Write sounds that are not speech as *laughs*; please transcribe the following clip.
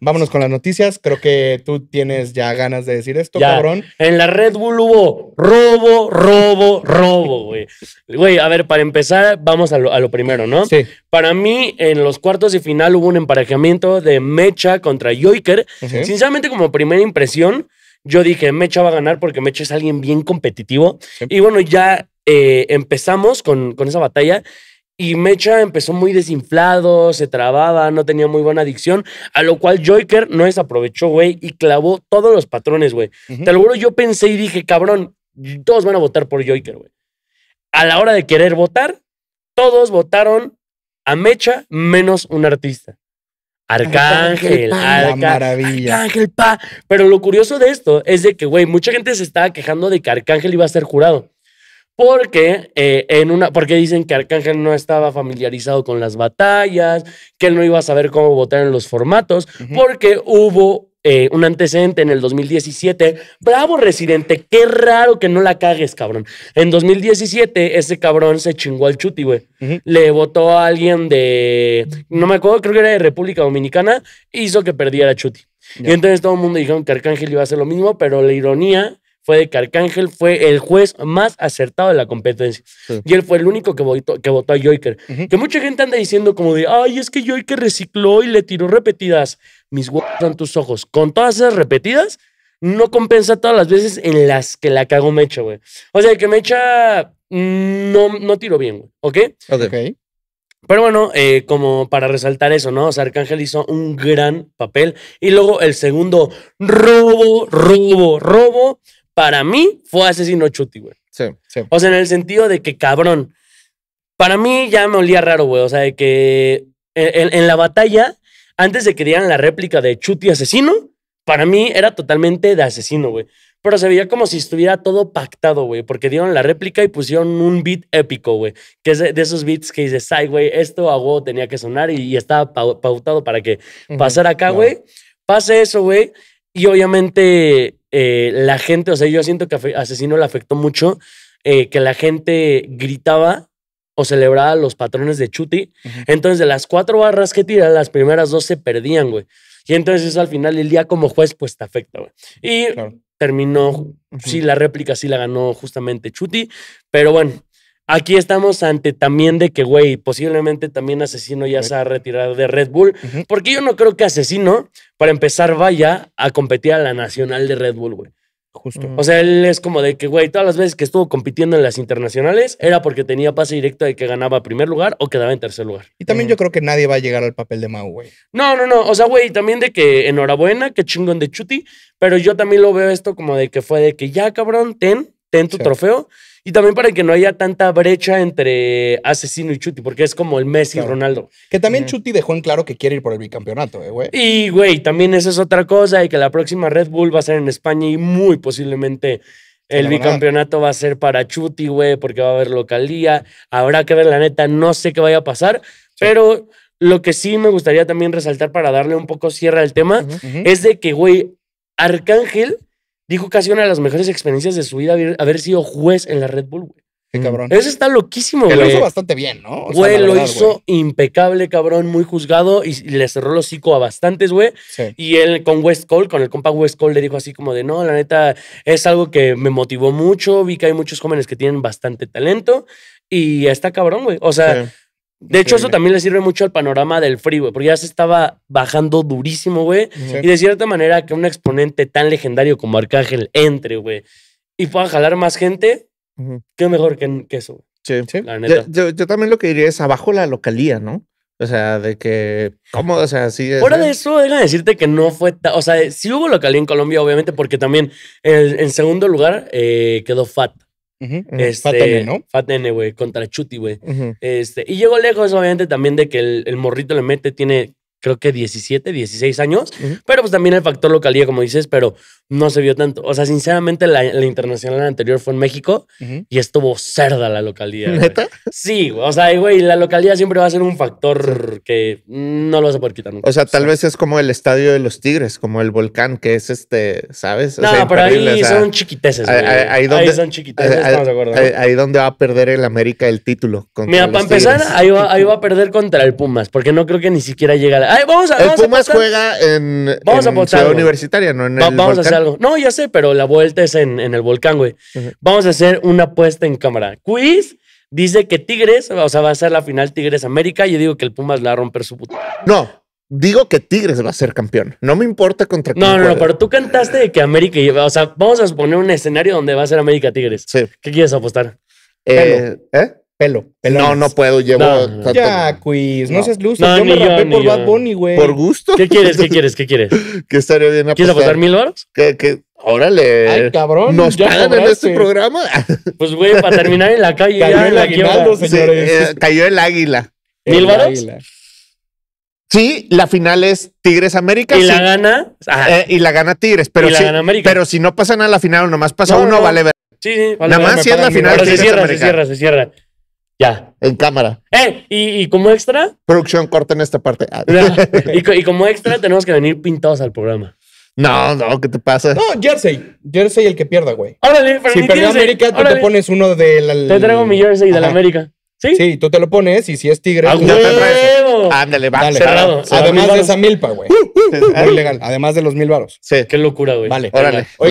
Vámonos con las noticias. Creo que tú tienes ya ganas de decir esto, cabrón. En la Red Bull hubo robo, robo, robo, güey. Güey, a ver, para empezar, vamos a lo, primero, ¿no? Sí. Para mí, en los cuartos y final hubo un emparejamiento de Mecha contra Joiker. Sinceramente, como primera impresión, yo dije, Mecha va a ganar porque Mecha es alguien bien competitivo. Y bueno, ya eh, empezamos con, con esa batalla y Mecha empezó muy desinflado, se trababa, no tenía muy buena adicción, a lo cual Joker no desaprovechó, güey, y clavó todos los patrones, güey. Uh yo pensé y dije, cabrón, todos van a votar por Joker, güey. A la hora de querer votar, todos votaron a Mecha menos un artista. Arcángel, Arcángel, Arcángel, pa. Pero lo curioso de esto es de que, güey, mucha gente se estaba quejando de que Arcángel iba a ser jurado. Porque, eh, en una, porque dicen que Arcángel no estaba familiarizado con las batallas, que él no iba a saber cómo votar en los formatos, porque hubo eh, un antecedente en el 2017. Bravo, residente, qué raro que no la cagues, cabrón. En 2017, ese cabrón se chingó al chuti, güey. Le votó a alguien de. No me acuerdo, creo que era de República Dominicana, hizo que perdiera chuti. Y entonces todo el mundo dijo que Arcángel iba a hacer lo mismo, pero la ironía fue de que Arcángel fue el juez más acertado de la competencia. Y él fue el único que votó, que votó a Joker. Que mucha gente anda diciendo como de, ay, es que Joker recicló y le tiró repetidas. Mis huevos son tus ojos. Con todas esas repetidas, no compensa todas las veces en las que la cagó Mecha, güey. O sea, que Mecha mm, no, no tiró bien, güey. ¿Ok? Ok. Pero bueno, eh, como para resaltar eso, ¿no? O sea, Arcángel hizo un gran papel. Y luego el segundo robo, robo, robo para mí fue asesino Chuti, güey. Sí, sí. O sea, en el sentido de que, cabrón, para mí ya me olía raro, güey. O sea, de que en, la batalla, antes de que dieran la réplica de Chuti asesino, para mí era totalmente de asesino, güey. Pero se veía como si estuviera todo pactado, güey, porque dieron la réplica y pusieron un beat épico, güey, que es de, esos beats que dices, ay, güey, esto a tenía que sonar y, estaba pautado para que pasara acá, güey. Pase eso, güey, y obviamente eh, la gente, o sea, yo siento que Asesino le afectó mucho eh, que la gente gritaba o celebraba los patrones de Chuti. Entonces, de las cuatro barras que tira, las primeras dos se perdían, güey. Y entonces eso al final el día como juez, pues te afecta, güey. Y terminó, sí, la réplica sí la ganó justamente Chuti, pero bueno, Aquí estamos ante también de que, güey, posiblemente también Asesino ya se ha retirado de Red Bull, porque yo no creo que Asesino, para empezar, vaya a competir a la nacional de Red Bull, güey. Justo. Mm. O sea, él es como de que, güey, todas las veces que estuvo compitiendo en las internacionales era porque tenía pase directo de que ganaba primer lugar o quedaba en tercer lugar. Y también mm. yo creo que nadie va a llegar al papel de Mau, güey. No, no, no. O sea, güey, también de que enhorabuena, qué chingón de Chuti, pero yo también lo veo esto como de que fue de que ya, cabrón, ten, ten tu trofeo. Y también para que no haya tanta brecha entre Asesino y Chuti, porque es como el Messi y Ronaldo. Que también Chuti dejó en claro que quiere ir por el bicampeonato, eh, güey. Y, güey, también esa es otra cosa, y que la próxima Red Bull va a ser en España y muy posiblemente el bicampeonato va a ser para Chuti, güey, porque va a haber localía. Habrá que ver, la neta, no sé qué vaya a pasar, pero lo que sí me gustaría también resaltar para darle un poco cierre al tema es de que, güey, Arcángel dijo casi una de las mejores experiencias de su vida haber, sido juez en la Red Bull, güey. Qué cabrón. Eso está loquísimo, que güey. lo hizo bastante bien, ¿no? lo hizo impecable, cabrón, muy juzgado y le cerró el hocico a bastantes, güey. Y él con West Cole, con el compa West Cole, le dijo así como de, no, la neta, es algo que me motivó mucho. Vi que hay muchos jóvenes que tienen bastante talento y está cabrón, güey. O sea, de hecho, eso también le sirve mucho al panorama del free, güey, porque ya se estaba bajando durísimo, güey. Y de cierta manera que un exponente tan legendario como Arcángel entre, güey, y pueda jalar más gente, qué mejor que, eso, Sí, sí. Yo, también lo que diría es abajo la localía, ¿no? O sea, de que, ¿cómo? O sea, sí. Fuera de eso, era decirte que no fue, o sea, sí hubo localía en Colombia, obviamente, porque también en, segundo lugar eh, quedó Fat. Este, e, ¿no? Fat e, güey, contra Chuti, güey. este, y llegó lejos, obviamente, también de que el, el morrito le mete, tiene creo que 17, 16 años, pero pues también el factor localía, como dices, pero no se vio tanto. O sea, sinceramente, la, internacional anterior fue en México y estuvo cerda la localidad, Sí, o sea, güey, la localidad siempre va a ser un factor que no lo vas a poder quitar nunca. O sea, tal vez es como el estadio de los Tigres, como el volcán, que es este, ¿sabes? no, pero ahí son chiquiteces, güey. Ahí, donde, son estamos de Ahí, donde va a perder el América el título. contra Mira, para empezar, ahí va, a perder contra el Pumas, porque no creo que ni siquiera llegue a vamos a, el Pumas juega en, Universitaria, no en el el Vamos a hacer algo. No, ya sé, pero la vuelta es en, el volcán, güey. Vamos a hacer una apuesta en cámara. Quiz dice que Tigres, o sea, va a ser la final Tigres América. Yo digo que el Pumas la va a romper su puta. No, digo que Tigres va a ser campeón. No me importa contra quién. No, no, pero tú cantaste de que América lleva. O sea, vamos a suponer un escenario donde va a ser América Tigres. Sí. ¿Qué quieres apostar? Eh, ¿Eh? pelo. No, no puedo, llevo. No, Ya, quiz, no, seas luz. yo me yo, por Bad Bunny, güey. Por gusto. ¿Qué quieres? ¿Qué *laughs* quieres? ¿Qué quieres? estaría bien ¿Quieres apostar mil baros? Órale. Ay, cabrón. ¿Nos pagan en este programa? *laughs* Pues, güey, para terminar en la calle. Cayó el señores. Eh, cayó el águila. ¿Mil baros? Sí, la final es Tigres América. Y la gana. Ah. Eh, y la gana Tigres. Pero, si, pero si no pasan a la final, nomás pasa uno, vale ver. Sí, vale Nada más si es la final. Pero se cierra, se cierra, se cierra. Ya. En cámara. Eh, y, y, como extra. Producción corta en esta parte. Ah. *laughs* y, *laughs* y, como extra tenemos que venir pintados al programa. No, no, ¿qué te pasa? No, jersey. Jersey el que pierda, güey. Órale, pero Si perdió América, tú te pones uno de la. Te traigo mi jersey de la América. ¿Sí? Sí, tú te lo pones y si es tigre. Pues Ándale, va. cerrado, Además de esa milpa, güey. Uh, uh, uh. Además de los mil varos. Sí. Qué locura, güey. Vale. Órale.